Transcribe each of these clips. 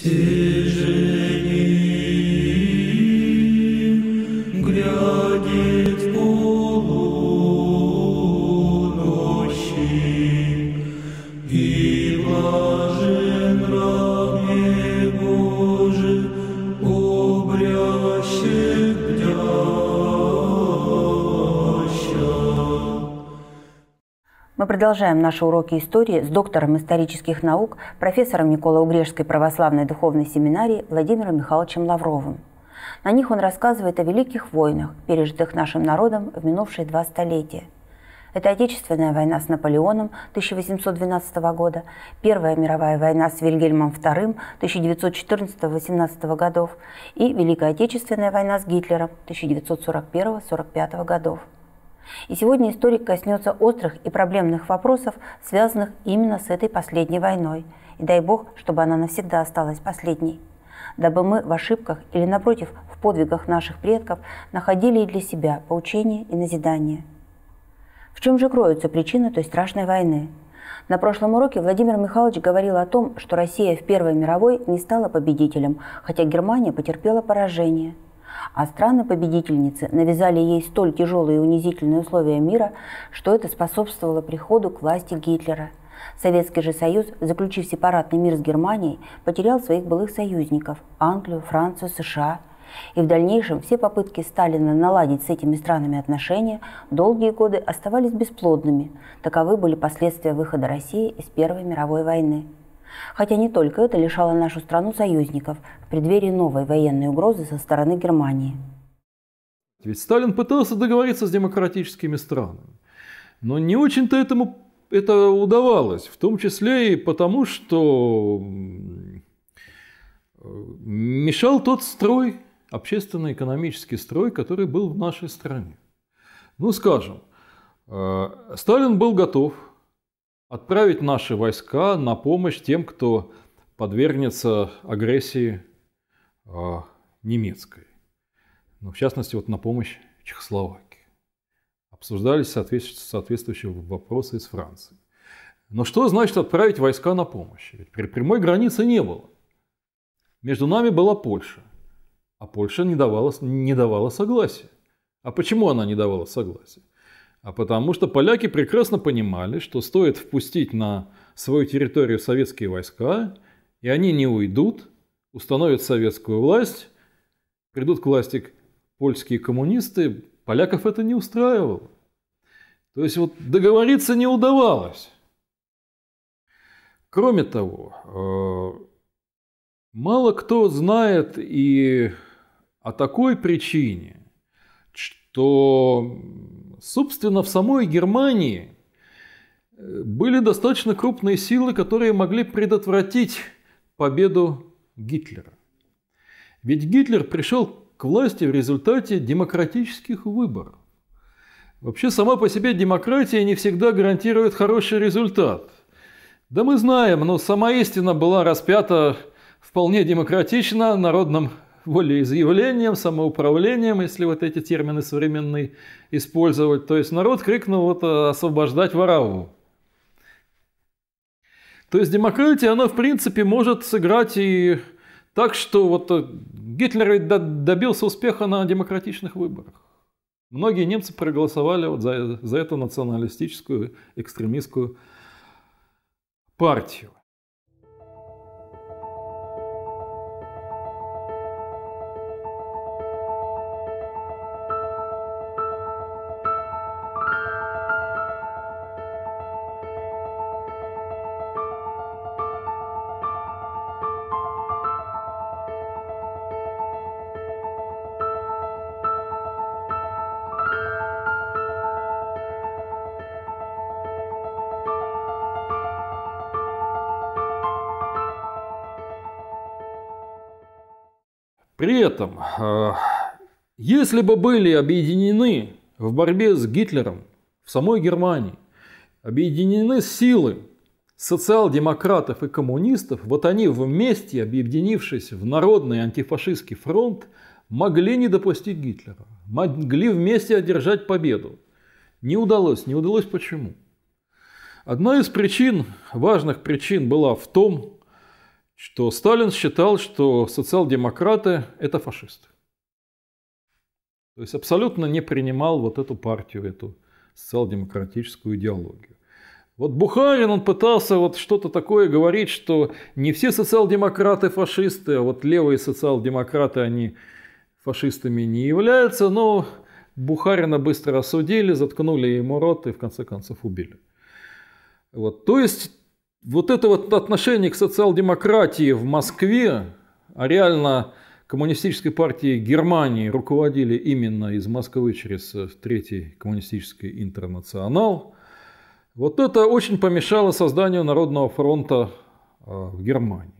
to продолжаем наши уроки истории с доктором исторических наук, профессором Николо-Угрешской православной духовной семинарии Владимиром Михайловичем Лавровым. На них он рассказывает о великих войнах, пережитых нашим народом в минувшие два столетия. Это Отечественная война с Наполеоном 1812 года, Первая мировая война с Вильгельмом II 1914-18 годов и Великая Отечественная война с Гитлером 1941-45 годов. И сегодня историк коснется острых и проблемных вопросов, связанных именно с этой последней войной. И дай бог, чтобы она навсегда осталась последней. Дабы мы в ошибках или, напротив, в подвигах наших предков находили и для себя поучение и назидание. В чем же кроются причины той страшной войны? На прошлом уроке Владимир Михайлович говорил о том, что Россия в Первой мировой не стала победителем, хотя Германия потерпела поражение – а страны-победительницы навязали ей столь тяжелые и унизительные условия мира, что это способствовало приходу к власти Гитлера. Советский же Союз, заключив сепаратный мир с Германией, потерял своих былых союзников – Англию, Францию, США. И в дальнейшем все попытки Сталина наладить с этими странами отношения долгие годы оставались бесплодными. Таковы были последствия выхода России из Первой мировой войны. Хотя не только это лишало нашу страну союзников в преддверии новой военной угрозы со стороны Германии. Ведь Сталин пытался договориться с демократическими странами. Но не очень-то этому это удавалось, в том числе и потому, что мешал тот строй, общественно-экономический строй, который был в нашей стране. Ну, скажем, э, Сталин был готов – отправить наши войска на помощь тем, кто подвергнется агрессии э, немецкой. Ну, в частности, вот на помощь Чехословакии. Обсуждались соответствующие вопросы из Франции. Но что значит отправить войска на помощь? Ведь при прямой границы не было. Между нами была Польша. А Польша не давала, не давала согласия. А почему она не давала согласия? а потому что поляки прекрасно понимали, что стоит впустить на свою территорию советские войска, и они не уйдут, установят советскую власть, придут к власти польские коммунисты, поляков это не устраивало. То есть вот договориться не удавалось. Кроме того, э, мало кто знает и о такой причине, что, собственно, в самой Германии э, были достаточно крупные силы, которые могли предотвратить победу Гитлера. Ведь Гитлер пришел к власти в результате демократических выборов. Вообще сама по себе демократия не всегда гарантирует хороший результат. Да мы знаем, но сама истина была распята вполне демократично народным волеизъявлением, самоуправлением, если вот эти термины современные использовать. То есть народ крикнул вот э, освобождать Вараву. То есть демократия, она в принципе может сыграть и так, что вот э, Гитлер добился успеха на демократичных выборах. Многие немцы проголосовали вот за, за эту националистическую экстремистскую партию. При этом, э, если бы были объединены в борьбе с Гитлером в самой Германии, объединены силы социал-демократов и коммунистов, вот они вместе, объединившись в Народный антифашистский фронт, могли не допустить Гитлера, могли вместе одержать победу. Не удалось. Не удалось почему? Одна из причин, важных причин была в том, что Сталин считал, что социал-демократы – это фашисты. То есть абсолютно не принимал вот эту партию, эту социал-демократическую идеологию. Вот Бухарин, он пытался вот что-то такое говорить, что не все социал-демократы фашисты, а вот левые социал-демократы, они фашистами не являются, но Бухарина быстро осудили, заткнули ему рот и в конце концов убили. Вот. То есть вот это вот отношение к социал-демократии в Москве, а реально коммунистической партии Германии руководили именно из Москвы через э, Третий коммунистический интернационал, вот это очень помешало созданию Народного фронта э, в Германии.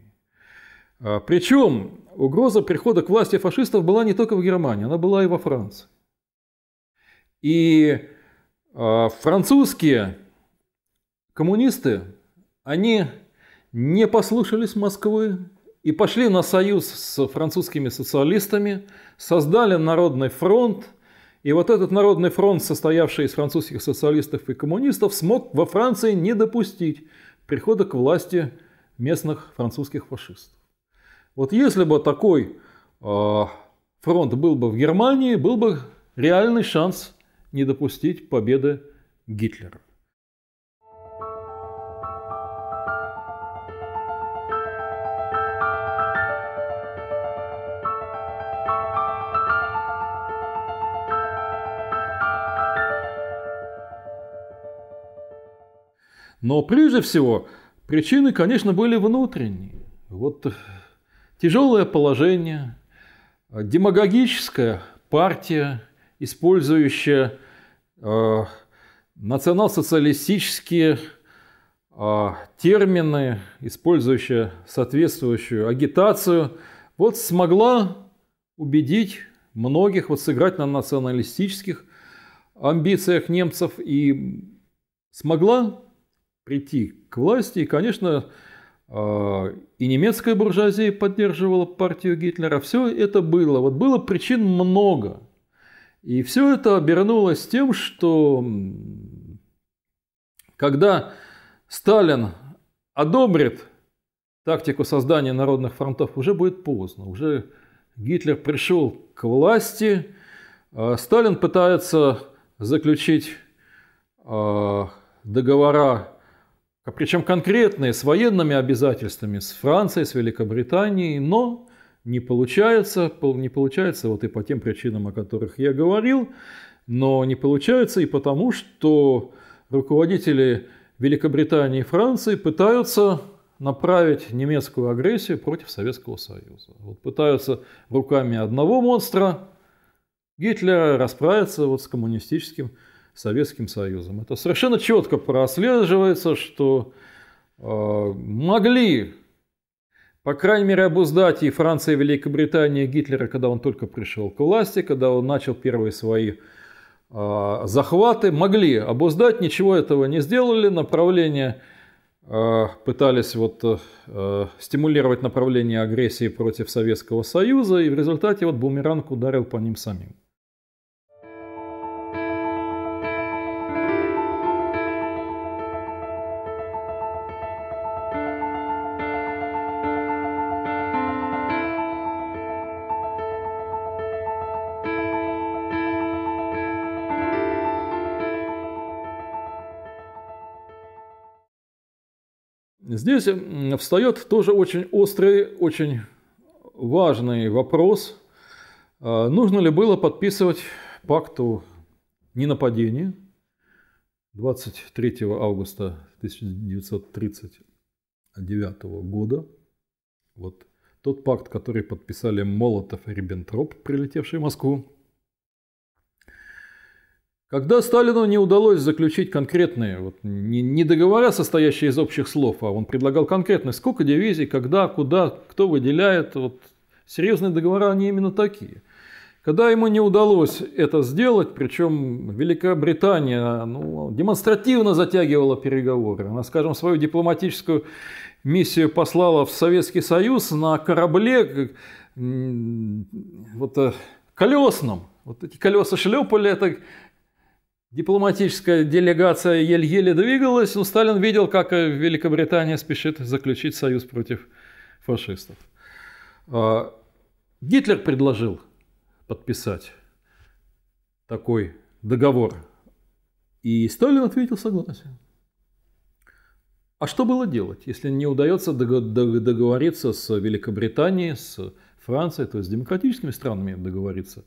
А, Причем угроза прихода к власти фашистов была не только в Германии, она была и во Франции. И а, французские коммунисты они не послушались Москвы и пошли на союз с французскими социалистами, создали Народный фронт, и вот этот Народный фронт, состоявший из французских социалистов и коммунистов, смог во Франции не допустить прихода к власти местных французских фашистов. Вот если бы такой э, фронт был бы в Германии, был бы реальный шанс не допустить победы Гитлера. Но прежде всего, причины, конечно, были внутренние. Вот э, тяжелое положение, э, демагогическая партия, использующая э, национал-социалистические э, термины, использующая соответствующую агитацию, вот смогла убедить многих вот сыграть на националистических амбициях немцев и смогла прийти к власти. И, конечно, а, и немецкая буржуазия поддерживала партию Гитлера. Все это было. Вот было причин много. И все это обернулось тем, что когда Сталин одобрит тактику создания народных фронтов, уже будет поздно. Уже Гитлер пришел к власти. А, Сталин пытается заключить а, договора причем конкретные, с военными обязательствами, с Францией, с Великобританией, но не получается, не получается вот и по тем причинам, о которых я говорил, но не получается и потому, что руководители Великобритании и Франции пытаются направить немецкую агрессию против Советского Союза. Вот пытаются руками одного монстра Гитлера расправиться вот с коммунистическим Советским Союзом. Это совершенно четко прослеживается, что э, могли, по крайней мере, обуздать и Франция, и Великобритания Гитлера, когда он только пришел к власти, когда он начал первые свои э, захваты, могли обуздать, ничего этого не сделали, направление э, пытались вот стимулировать направление агрессии против Советского Союза, и в результате вот бумеранг ударил по ним самим. Здесь встает тоже очень острый, очень важный вопрос. А, нужно ли было подписывать пакт о ненападении 23 августа 1939 года? Вот тот пакт, который подписали Молотов и Риббентроп, прилетевшие в Москву когда Сталину не удалось заключить конкретные, вот, не, не договора, состоящие из общих слов, а он предлагал конкретные, сколько дивизий, когда, куда, кто выделяет, вот, серьезные договора, они именно такие. Когда ему не удалось это сделать, причем Великобритания ну, демонстративно затягивала переговоры, она, скажем, свою дипломатическую миссию послала в Советский Союз на корабле вот, э, колесном. Вот эти колеса шлепали, это Дипломатическая делегация еле-еле двигалась, но Сталин видел, как э, Великобритания спешит заключить союз против фашистов. А, Гитлер предложил подписать такой договор. И Сталин ответил согласием. А что было делать, если не удается договориться с Великобританией, с Францией, то есть с демократическими странами договориться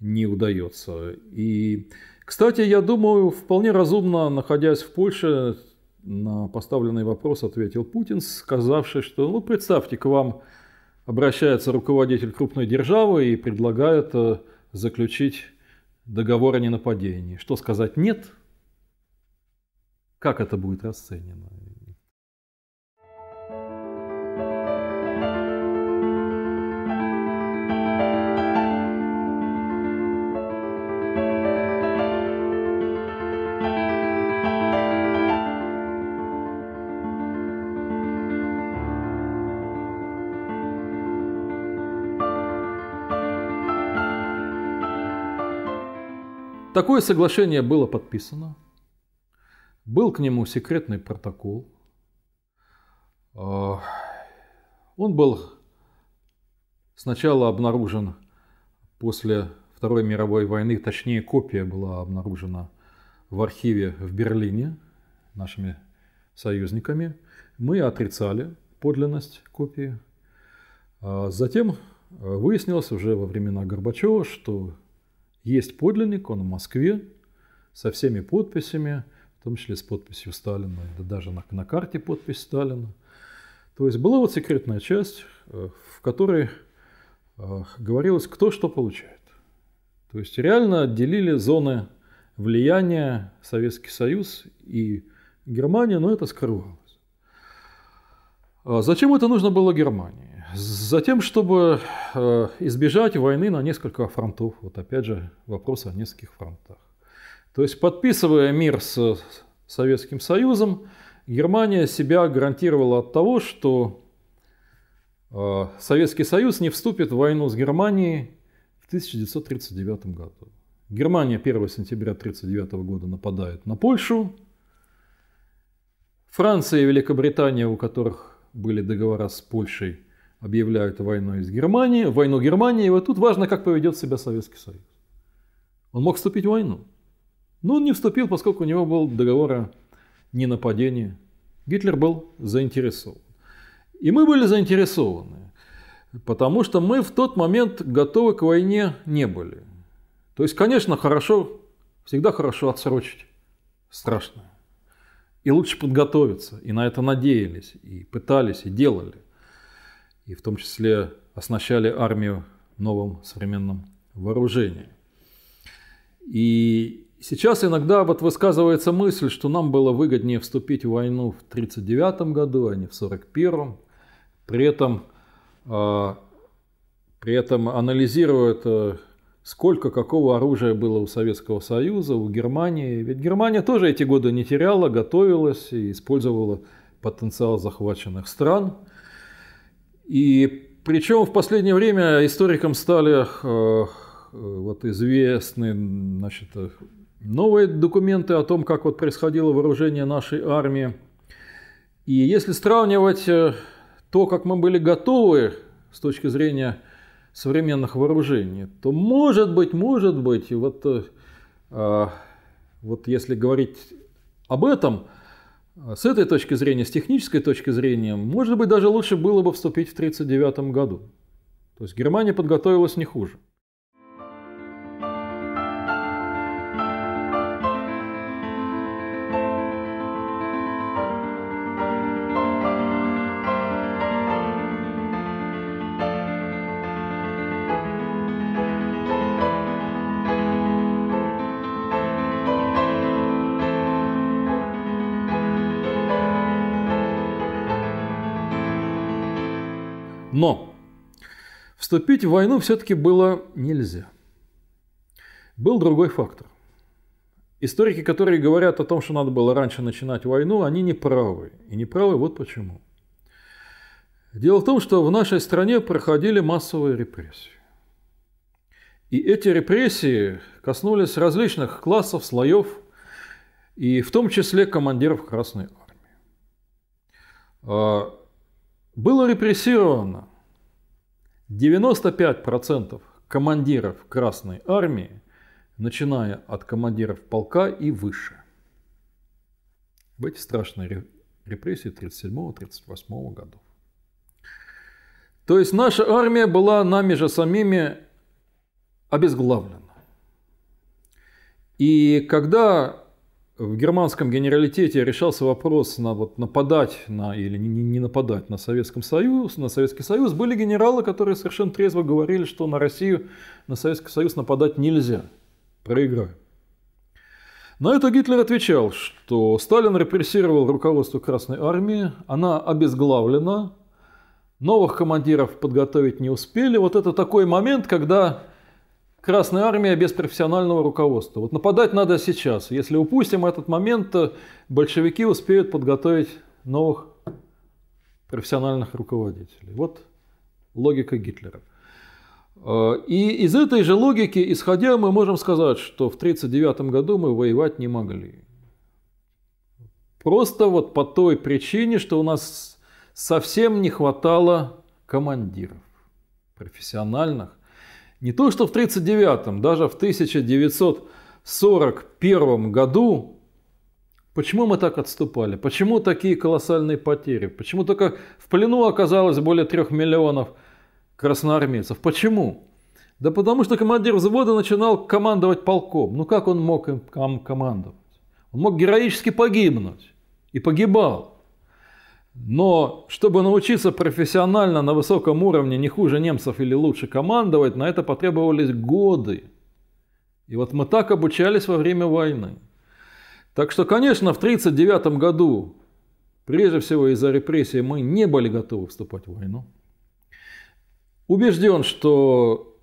не удается? И кстати, я думаю, вполне разумно, находясь в Польше, на поставленный вопрос ответил Путин, сказавший, что, ну, представьте, к вам обращается руководитель крупной державы и предлагает э, заключить договор о ненападении. Что сказать «нет»? Как это будет расценено? Такое соглашение было подписано. Был к нему секретный протокол. А, он был сначала обнаружен после Второй мировой войны, точнее копия была обнаружена в архиве в Берлине нашими союзниками. Мы отрицали подлинность копии. А затем а, выяснилось уже во времена Горбачева, что есть подлинник, он в Москве, со всеми подписями, в том числе с подписью Сталина, да даже на, на карте подпись Сталина. То есть была вот секретная часть, э, в которой э, говорилось, кто что получает. То есть реально делили зоны влияния Советский Союз и Германия, но это скрывалось. А зачем это нужно было Германии? Затем, чтобы э, избежать войны на несколько фронтов, вот опять же вопрос о нескольких фронтах. То есть, подписывая мир с Советским Союзом, Германия себя гарантировала от того, что э, Советский Союз не вступит в войну с Германией в 1939 году. Германия 1 сентября 1939 года нападает на Польшу. Франция и Великобритания, у которых были договора с Польшей, объявляют войну из Германии, войну Германии, и вот тут важно, как поведет себя Советский Союз. Он мог вступить в войну, но он не вступил, поскольку у него был договор о ненападении. Гитлер был заинтересован. И мы были заинтересованы, потому что мы в тот момент готовы к войне не были. То есть, конечно, хорошо, всегда хорошо отсрочить страшно, И лучше подготовиться, и на это надеялись, и пытались, и делали – и в том числе оснащали армию новым современным вооружением. И сейчас иногда вот высказывается мысль, что нам было выгоднее вступить в войну в 1939 году, а не в 1941. При этом, а, при этом анализируют, а, сколько какого оружия было у Советского Союза, у Германии. Ведь Германия тоже эти годы не теряла, готовилась и использовала потенциал захваченных стран – и причем в последнее время историкам стали э, вот известны значит, новые документы о том, как вот происходило вооружение нашей армии. И если сравнивать э, то, как мы были готовы с точки зрения современных вооружений, то может быть, может быть, вот, э, а, вот если говорить об этом – с этой точки зрения, с технической точки зрения, может быть, даже лучше было бы вступить в 1939 году. То есть Германия подготовилась не хуже. Но вступить в войну все-таки было нельзя. Был другой фактор. Историки, которые говорят о том, что надо было раньше начинать войну, они не правы. И не правы вот почему. Дело в том, что в нашей стране проходили массовые репрессии. И эти репрессии коснулись различных классов, слоев, и в том числе командиров Красной Армии. А было репрессировано 95% командиров Красной Армии, начиная от командиров полка и выше. В эти страшные репрессии 37-38 годов. То есть наша армия была нами же самими обезглавлена. И когда в германском генералитете решался вопрос на вот нападать на или не, не нападать на Советском Союз, на Советский Союз, были генералы, которые совершенно трезво говорили, что на Россию, на Советский Союз нападать нельзя, проиграем. На это Гитлер отвечал, что Сталин репрессировал руководство Красной Армии, она обезглавлена, новых командиров подготовить не успели. Вот это такой момент, когда Красная армия без профессионального руководства. Вот нападать надо сейчас. Если упустим этот момент, то э, большевики успеют подготовить новых профессиональных руководителей. Вот логика Гитлера. Э, и из этой же логики, исходя, мы можем сказать, что в 1939 году мы воевать не могли. Просто вот по той причине, что у нас совсем не хватало командиров профессиональных, не то, что в 1939, даже в 1941 году. Почему мы так отступали? Почему такие колоссальные потери? Почему только в плену оказалось более трех миллионов красноармейцев? Почему? Да потому что командир взвода начинал командовать полком. Ну как он мог им командовать? Он мог героически погибнуть. И погибал. Но чтобы научиться профессионально на высоком уровне, не хуже немцев или лучше командовать, на это потребовались годы. И вот мы так обучались во время войны. Так что, конечно, в 1939 году, прежде всего из-за репрессий, мы не были готовы вступать в войну. Убежден, что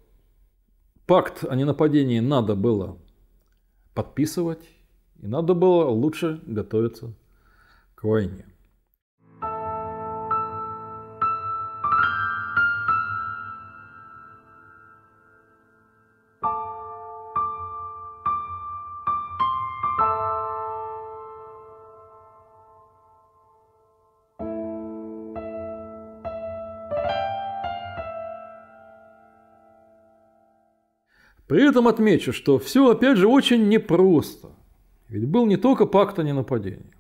пакт о ненападении надо было подписывать, и надо было лучше готовиться к войне. При этом отмечу, что все опять же очень непросто. Ведь был не только пакт о ненападении.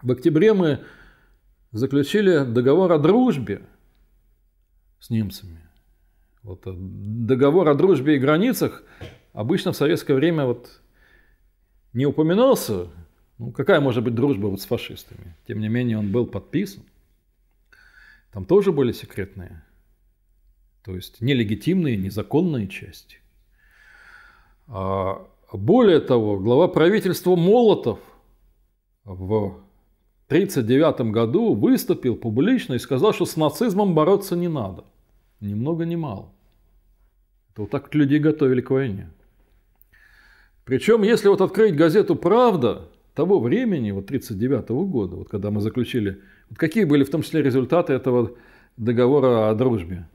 В октябре мы заключили договор о дружбе с немцами. Вот э, договор о дружбе и границах обычно в советское время вот не упоминался. Ну, какая может быть дружба вот с фашистами? Тем не менее, он был подписан. Там тоже были секретные то есть нелегитимные, незаконные части. А, более того, глава правительства Молотов в 1939 году выступил публично и сказал, что с нацизмом бороться не надо. Ни много ни мало. Это вот так вот людей готовили к войне. Причем, если вот открыть газету «Правда», того времени, вот 1939 года, вот когда мы заключили, вот какие были в том числе результаты этого договора о дружбе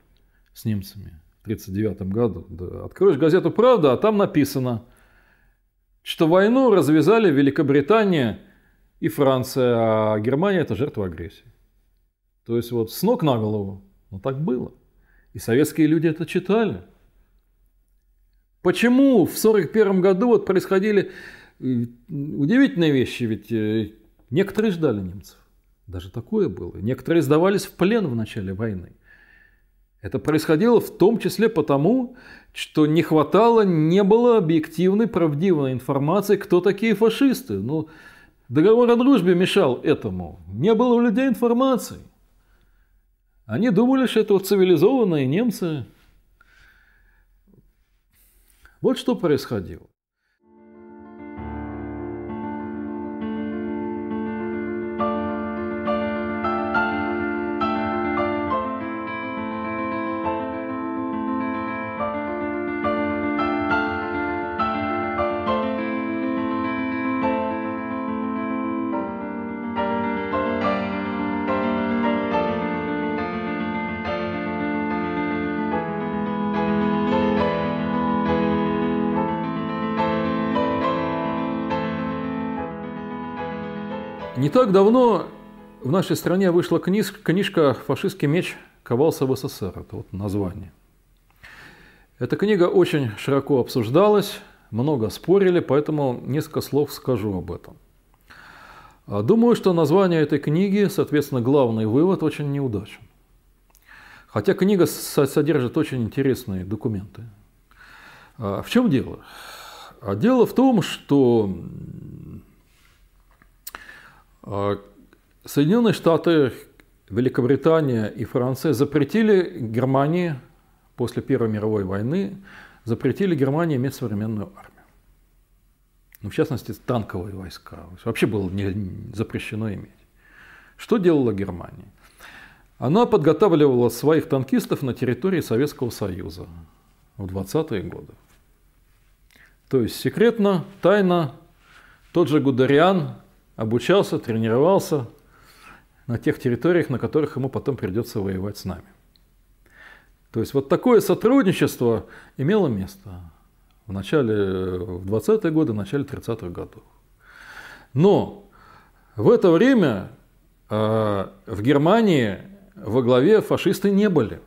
с немцами в 1939 году. Да. Откроешь газету «Правда», а там написано, что войну развязали Великобритания и Франция, а Германия – это жертва агрессии. То есть вот с ног на голову. Но так было. И советские люди это читали. Почему в 1941 году вот происходили э, удивительные вещи? Ведь э, некоторые ждали немцев. Даже такое было. Некоторые сдавались в плен в начале войны. Это происходило в том числе потому, что не хватало, не было объективной, правдивой информации, кто такие фашисты. Ну, договор о дружбе мешал этому. Не было у людей информации. Они думали, что это цивилизованные немцы. Вот что происходило. Не так давно в нашей стране вышла книж, книжка «Фашистский меч ковался в СССР». Это вот название. Эта книга очень широко обсуждалась, много спорили, поэтому несколько слов скажу об этом. А думаю, что название этой книги, соответственно, главный вывод очень неудачен. Хотя книга содержит очень интересные документы. А в чем дело? А дело в том, что а, Соединенные Штаты, Великобритания и Франция запретили Германии после Первой мировой войны, запретили Германии иметь современную армию. Ну, в частности, танковые войска. Вообще было не запрещено иметь. Что делала Германия? Она подготавливала своих танкистов на территории Советского Союза в 20-е годы. То есть секретно, тайно, тот же Гудериан обучался, тренировался на тех территориях, на которых ему потом придется воевать с нами. То есть вот такое сотрудничество имело место в начале в 20-е годы, в начале 30-х годов. Но в это время э, в Германии во главе фашисты не были.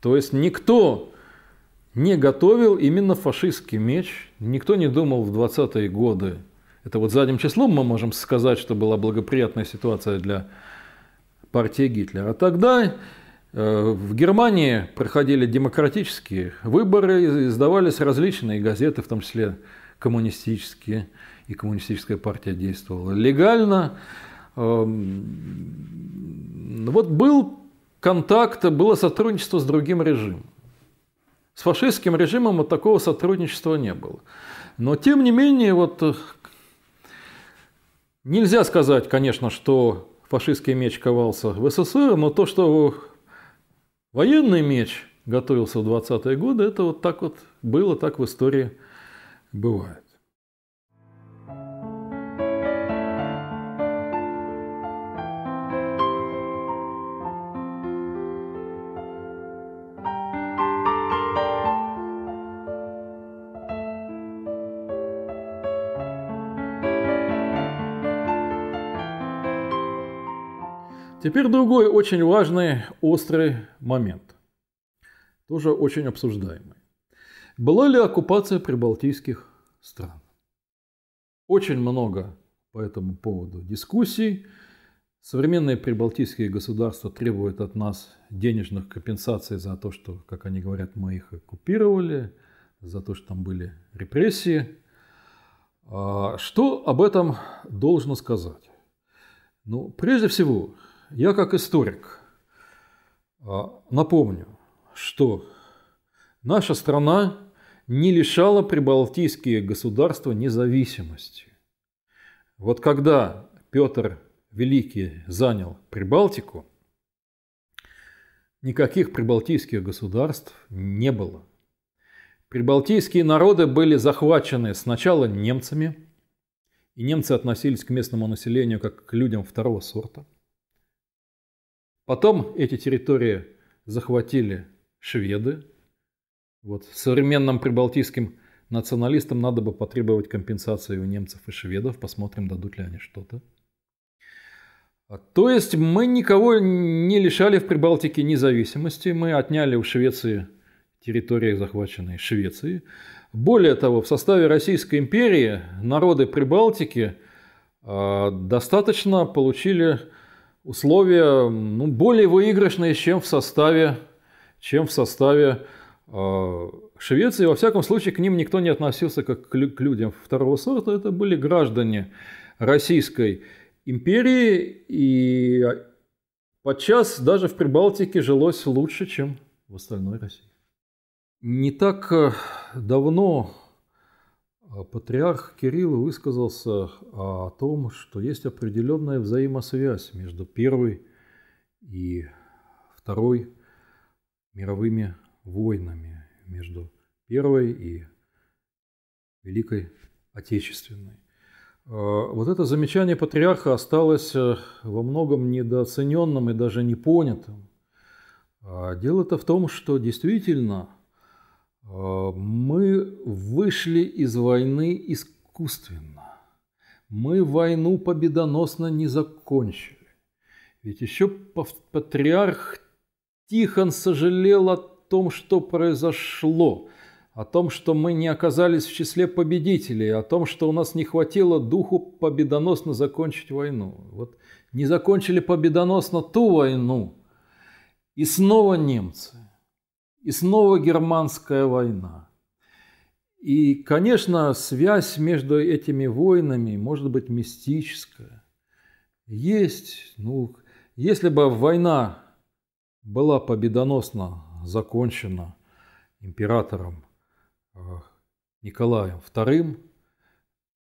То есть никто не готовил именно фашистский меч, никто не думал в 20-е годы это вот задним числом мы можем сказать, что была благоприятная ситуация для партии Гитлера. А тогда э, в Германии проходили демократические выборы, издавались различные газеты, в том числе коммунистические, и коммунистическая партия действовала легально. Эм, вот был контакт, было сотрудничество с другим режимом. С фашистским режимом вот такого сотрудничества не было. Но тем не менее, вот Нельзя сказать, конечно, что фашистский меч ковался в СССР, но то, что военный меч готовился в 20-е годы, это вот так вот было, так в истории бывает. Теперь другой очень важный, острый момент, тоже очень обсуждаемый. Была ли оккупация прибалтийских стран? Очень много по этому поводу дискуссий. Современные прибалтийские государства требуют от нас денежных компенсаций за то, что, как они говорят, мы их оккупировали, за то, что там были репрессии. А что об этом должно сказать? Ну, прежде всего, я как историк а, напомню, что наша страна не лишала прибалтийские государства независимости. Вот когда Петр Великий занял Прибалтику, никаких прибалтийских государств не было. Прибалтийские народы были захвачены сначала немцами, и немцы относились к местному населению как к людям второго сорта – Потом эти территории захватили шведы. Вот современным прибалтийским националистам надо бы потребовать компенсации у немцев и шведов. Посмотрим, дадут ли они что-то. А, то есть мы никого не лишали в Прибалтике независимости. Мы отняли у Швеции территории, захваченные Швецией. Более того, в составе Российской империи народы Прибалтики а, достаточно получили условия ну, более выигрышные, чем в составе, чем в составе э, Швеции. Во всяком случае, к ним никто не относился как к, к людям второго сорта. Это были граждане Российской империи, и подчас даже в Прибалтике жилось лучше, чем в остальной России. Не так э, давно а патриарх Кирилл высказался о том, что есть определенная взаимосвязь между Первой и Второй мировыми войнами, между Первой и Великой Отечественной. А, вот это замечание патриарха осталось э, во многом недооцененным и даже непонятым. А дело-то в том, что действительно Э, мы вышли из войны искусственно. Мы войну победоносно не закончили. Ведь еще патриарх Тихон сожалел о том, что произошло, о том, что мы не оказались в числе победителей, о том, что у нас не хватило духу победоносно закончить войну. Вот не закончили победоносно ту войну, и снова немцы. И снова германская война. И, конечно, связь между этими войнами может быть мистическая. Есть, ну, если бы война была победоносно закончена императором э, Николаем II,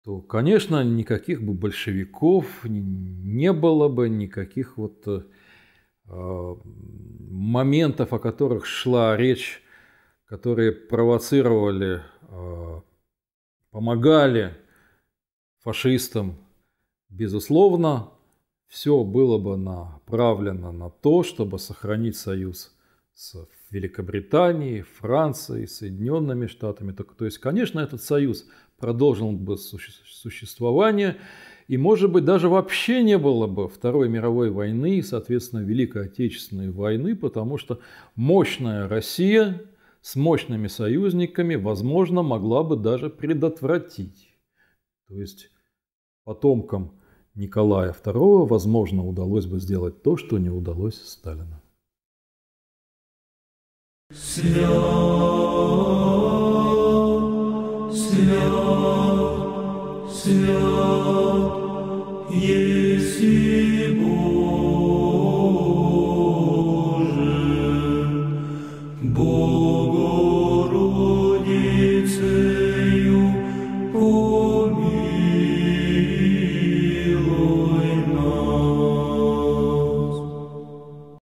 то, конечно, никаких бы большевиков не было бы, никаких вот э, Э, моментов, о которых шла речь, которые провоцировали, э, помогали фашистам, безусловно, все было бы направлено на то, чтобы сохранить союз с Великобританией, Францией, Соединенными Штатами. То, есть, конечно, этот союз продолжил бы существование, и, может быть, даже вообще не было бы Второй мировой войны и, соответственно, Великой Отечественной войны, потому что мощная Россия с мощными союзниками, возможно, могла бы даже предотвратить. То есть потомкам Николая II, возможно, удалось бы сделать то, что не удалось Сталину. Свят, свят. still you.